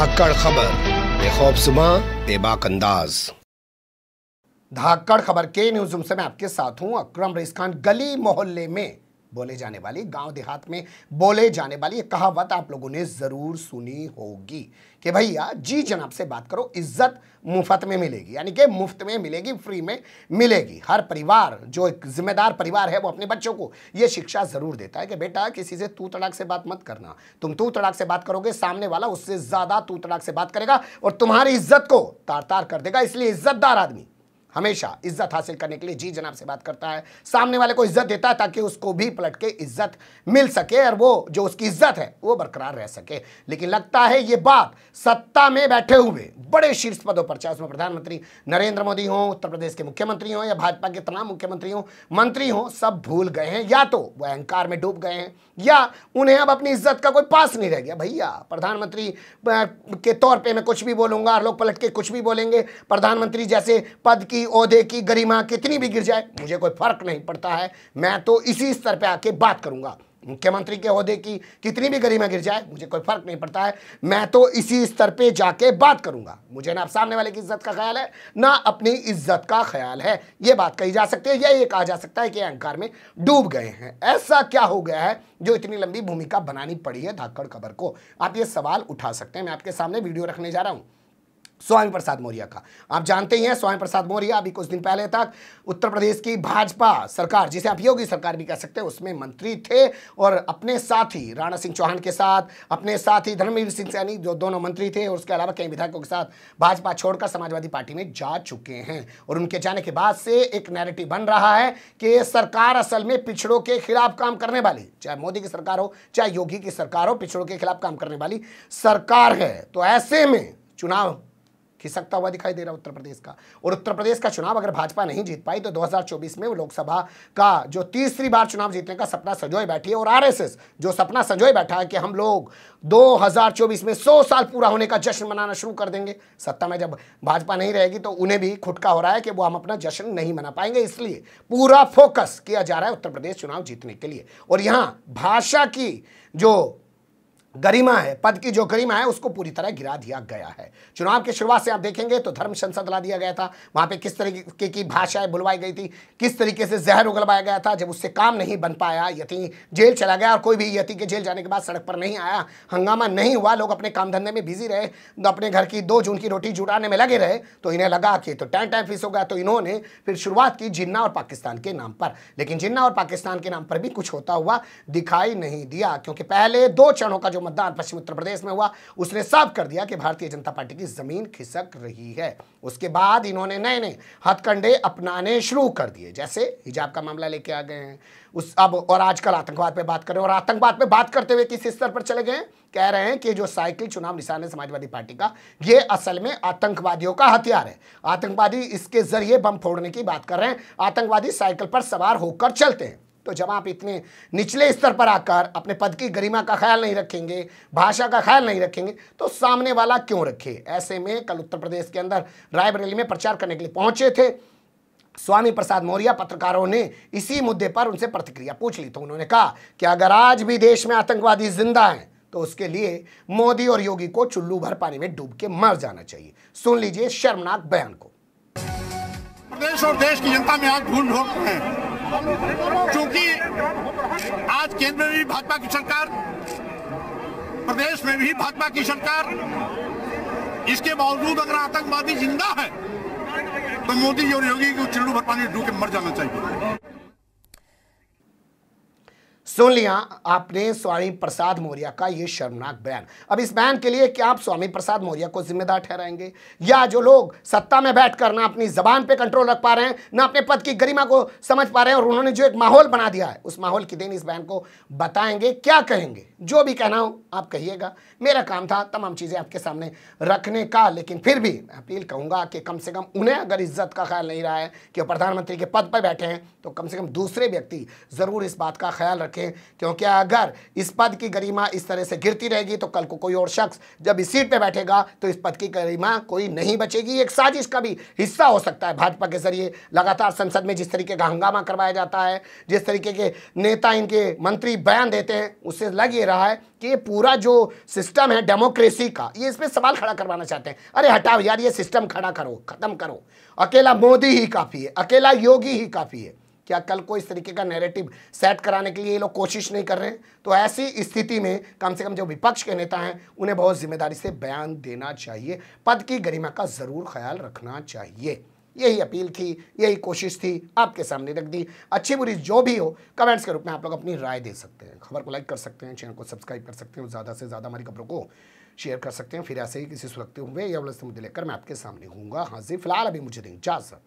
धाकड़ खबर बेखौफ सुबह बेबाक अंदाज धाकड़ खबर के न्यूज रूम से मैं आपके साथ हूं अक्रम रेस खान गली मोहल्ले में बोले जाने वाली गांव देहात में बोले जाने वाली ये कहावत आप लोगों ने ज़रूर सुनी होगी कि भैया जी जनाब से बात करो इज्जत मुफ्त में मिलेगी यानी कि मुफ्त में मिलेगी फ्री में मिलेगी हर परिवार जो एक जिम्मेदार परिवार है वो अपने बच्चों को ये शिक्षा ज़रूर देता है कि बेटा किसी से तू तड़ाक से बात मत करना तुम तू तड़ाक से बात करोगे सामने वाला उससे ज़्यादा तू तड़ाक से बात करेगा और तुम्हारी इज्जत को तार तार कर देगा इसलिए इज्जतदार आदमी हमेशा इज्जत हासिल करने के लिए जी जनाब से बात करता है सामने वाले को इज्जत देता है ताकि उसको भी पलट के इज्जत मिल सके और वो जो उसकी इज्जत है वो बरकरार रह सके लेकिन लगता है ये बात सत्ता में बैठे हुए बड़े शीर्ष पदों पर चाहे उसमें प्रधानमंत्री नरेंद्र मोदी हों उत्तर प्रदेश के मुख्यमंत्री हों या भाजपा के तमाम मुख्यमंत्री हों मंत्री हों सब भूल गए हैं या तो वह अहंकार में डूब गए हैं या उन्हें अब अपनी इज्जत का कोई पास नहीं रह गया भैया प्रधानमंत्री के तौर पर मैं कुछ भी और लोग पलट के कुछ भी बोलेंगे प्रधानमंत्री जैसे पद की की ओहदे की गरिमा कितनी भी गिर जाए मुझे कोई फर्क नहीं पड़ता है मैं तो इसी स्तर पर आके बात करूंगा मुख्यमंत्री के ओहदे की कितनी भी गरिमा गिर जाए मुझे कोई फर्क नहीं पड़ता है मैं तो इसी स्तर पे जाके बात करूंगा मुझे ना सामने वाले की इज्जत का ख्याल है ना अपनी इज्जत का ख्याल है ये बात कही जा सकती है या ये कहा जा सकता है कि अहंकार में डूब गए हैं ऐसा क्या हो गया है जो इतनी लंबी भूमिका बनानी पड़ी है धाकड़ खबर को आप ये सवाल उठा सकते हैं मैं आपके सामने वीडियो रखने जा रहा हूँ स्वामी प्रसाद मौर्य का आप जानते ही हैं स्वामी प्रसाद मौर्य अभी कुछ दिन पहले तक उत्तर प्रदेश की भाजपा सरकार जिसे आप योगी सरकार भी कह सकते हैं उसमें मंत्री थे और अपने साथ ही राणा सिंह चौहान के साथ अपने साथ ही धर्मवीर सिंह सैनी जो दोनों मंत्री थे और उसके अलावा कई विधायकों के साथ भाजपा छोड़कर समाजवादी पार्टी में जा चुके हैं और उनके जाने के बाद से एक नैरेटिव बन रहा है कि सरकार असल में पिछड़ों के खिलाफ काम करने वाली चाहे मोदी की सरकार हो चाहे योगी की सरकार हो पिछड़ों के खिलाफ काम करने वाली सरकार है तो ऐसे में चुनाव खिसकता हुआ दिखाई दे रहा है उत्तर प्रदेश का और उत्तर प्रदेश का चुनाव अगर भाजपा नहीं जीत पाई तो 2024 में वो लोकसभा का जो तीसरी बार चुनाव जीतने का सपना सजोए बैठी है और आरएसएस जो सपना सजोए बैठा है कि हम लोग 2024 में 100 साल पूरा होने का जश्न मनाना शुरू कर देंगे सत्ता में जब भाजपा नहीं रहेगी तो उन्हें भी खुटका हो रहा है कि वो हम अपना जश्न नहीं मना पाएंगे इसलिए पूरा फोकस किया जा रहा है उत्तर प्रदेश चुनाव जीतने के लिए और यहाँ भाषा की जो गरिमा है पद की जो गरिमा है उसको पूरी तरह गिरा दिया गया है चुनाव की शुरुआत से आप देखेंगे तो धर्म संसद ला दिया गया था वहां पे किस तरीके की भाषाएं बुलवाई गई थी किस तरीके से जहर उगलवाया गया था जब उससे काम नहीं बन पाया यति जेल चला गया और कोई भी यति के जेल जाने के बाद सड़क पर नहीं आया हंगामा नहीं हुआ लोग अपने काम धंधे में बिजी रहे तो अपने घर की दो जून की रोटी जुटाने में लगे रहे तो इन्हें लगा कि तो टैंट टैन फीस हो गया तो इन्होंने फिर शुरुआत की जिन्ना और पाकिस्तान के नाम पर लेकिन जिन्ना और पाकिस्तान के नाम पर भी कुछ होता हुआ दिखाई नहीं दिया क्योंकि पहले दो चरणों का जो मतदान पश्चिम उत्तर प्रदेश में हुआ उसने साफ कर दिया कि भारतीय जनता पार्टी की जमीन खिसक रही है उसके बाद इन्होंने नए नए हथकंडे अपनाने शुरू कर दिए जैसे हिजाब का मामला लेके आ गए हैं उस अब और आजकल आतंकवाद पर बात करें और आतंकवाद पर बात करते हुए किस स्तर पर चले गए कह रहे हैं कि जो साइकिल चुनाव निशान है समाजवादी पार्टी का ये असल में आतंकवादियों का हथियार है आतंकवादी इसके जरिए बम फोड़ने की बात कर रहे हैं आतंकवादी साइकिल पर सवार होकर चलते हैं तो जब आप इतने निचले स्तर पर आकर अपने पद की गरिमा का ख्याल नहीं रखेंगे भाषा का ख्याल नहीं रखेंगे तो सामने वाला क्यों रखे ऐसे में कल उत्तर प्रदेश के अंदर रायबरेली में प्रचार करने के लिए पहुंचे थे स्वामी प्रसाद मौर्य पत्रकारों ने इसी मुद्दे पर उनसे प्रतिक्रिया पूछ ली तो उन्होंने कहा कि अगर आज भी देश में आतंकवादी जिंदा हैं तो उसके लिए मोदी और योगी को चुल्लू भर पानी में डूब के मर जाना चाहिए सुन लीजिए शर्मनाक बयान को प्रदेश और देश की जनता में आज भूल ढोक है क्योंकि आज केंद्र में भी भाजपा की सरकार प्रदेश में भी भाजपा की सरकार इसके बावजूद अगर आतंकवादी जिंदा है तो मोदी जी और योगी को चिड़ू भरपानी डू के मर जाना चाहिए सुन लिया आपने स्वामी प्रसाद मौर्य का ये शर्मनाक बयान अब इस बयान के लिए क्या आप स्वामी प्रसाद मौर्य को जिम्मेदार ठहराएंगे या जो लोग सत्ता में बैठकर ना अपनी जबान पे कंट्रोल रख पा रहे हैं ना अपने पद की गरिमा को समझ पा रहे हैं और उन्होंने जो एक माहौल बना दिया है उस माहौल की देन इस बयान को बताएंगे क्या कहेंगे जो भी कहना हो आप कहिएगा मेरा काम था तमाम चीज़ें आपके सामने रखने का लेकिन फिर भी मैं अपील कहूँगा कि कम से कम उन्हें अगर इज्जत का ख्याल नहीं रहा है कि वो प्रधानमंत्री के पद पर बैठे हैं तो कम से कम दूसरे व्यक्ति ज़रूर इस बात का ख्याल रखें क्योंकि अगर इस पद की गरिमा इस तरह से गिरती रहेगी तो कल को कोई और शख्स जब इस सीट पर बैठेगा तो इस पद की गरिमा कोई नहीं बचेगी एक साजिश का भी हिस्सा हो सकता है भाजपा के जरिए लगातार संसद में जिस तरीके का हंगामा करवाया जाता है जिस तरीके के नेता इनके मंत्री बयान देते हैं उससे लग ये रहा है कि ये पूरा जो सिस्टम है डेमोक्रेसी का ये इस पर सवाल खड़ा करवाना चाहते हैं अरे हटाओ यार ये सिस्टम खड़ा करो ख़त्म करो अकेला मोदी ही काफ़ी है अकेला योगी ही काफ़ी है क्या कल को इस तरीके का नैरेटिव सेट कराने के लिए ये लोग कोशिश नहीं कर रहे हैं तो ऐसी स्थिति में कम से कम जो विपक्ष के नेता हैं उन्हें बहुत जिम्मेदारी से बयान देना चाहिए पद की गरिमा का ज़रूर ख्याल रखना चाहिए यही अपील थी यही कोशिश थी आपके सामने रख दी अच्छी बुरी जो भी हो कमेंट्स के रूप में आप लोग अपनी राय दे सकते हैं खबर को लाइक कर सकते हैं चैनल को सब्सक्राइब कर सकते हैं ज़्यादा से ज़्यादा हमारी खबरों को शेयर कर सकते हैं फिर ऐसे ही किसी सुरक्षित हुए या मुद्दे लेकर मैं आपके सामने हूँगा जी फिलहाल अभी मुझे दें इजाज़त